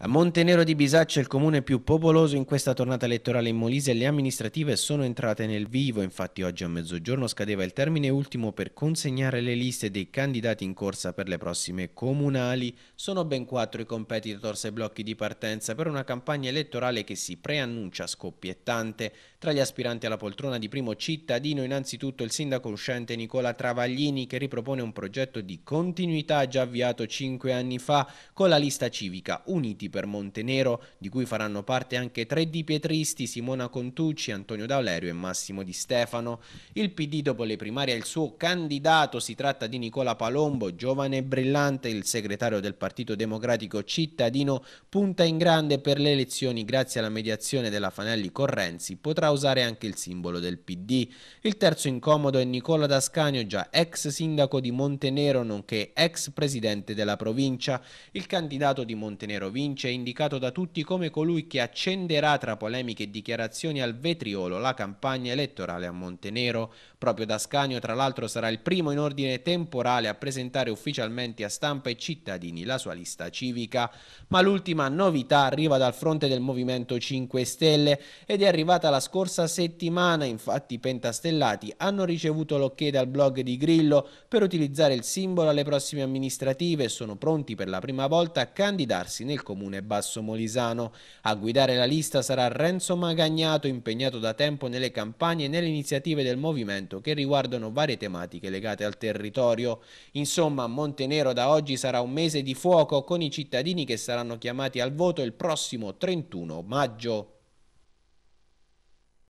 A Montenero di Bisaccia, il comune più popoloso in questa tornata elettorale in Molise, le amministrative sono entrate nel vivo, infatti oggi a mezzogiorno scadeva il termine ultimo per consegnare le liste dei candidati in corsa per le prossime comunali. Sono ben quattro i competitors e blocchi di partenza per una campagna elettorale che si preannuncia scoppiettante. Tra gli aspiranti alla poltrona di primo cittadino innanzitutto il sindaco uscente Nicola Travaglini che ripropone un progetto di continuità già avviato cinque anni fa con la lista civica Uniti per Montenero, di cui faranno parte anche tre di Pietristi, Simona Contucci, Antonio D'Aulerio e Massimo Di Stefano. Il PD dopo le primarie ha il suo candidato, si tratta di Nicola Palombo, giovane e brillante, il segretario del Partito Democratico cittadino, punta in grande per le elezioni grazie alla mediazione della Fanelli Correnzi, potrà usare anche il simbolo del PD. Il terzo incomodo è Nicola Dascanio, già ex sindaco di Montenero, nonché ex presidente della provincia. Il candidato di Montenero vince Lynch è indicato da tutti come colui che accenderà tra polemiche e dichiarazioni al vetriolo la campagna elettorale a Montenero. Proprio da Scanio, tra l'altro, sarà il primo in ordine temporale a presentare ufficialmente a stampa e cittadini la sua lista civica. Ma l'ultima novità arriva dal fronte del Movimento 5 Stelle ed è arrivata la scorsa settimana. Infatti, i pentastellati hanno ricevuto l'ok dal blog di Grillo per utilizzare il simbolo alle prossime amministrative e sono pronti per la prima volta a candidarsi nel comune comune Basso-Molisano. A guidare la lista sarà Renzo Magagnato, impegnato da tempo nelle campagne e nelle iniziative del movimento che riguardano varie tematiche legate al territorio. Insomma, Montenero da oggi sarà un mese di fuoco con i cittadini che saranno chiamati al voto il prossimo 31 maggio.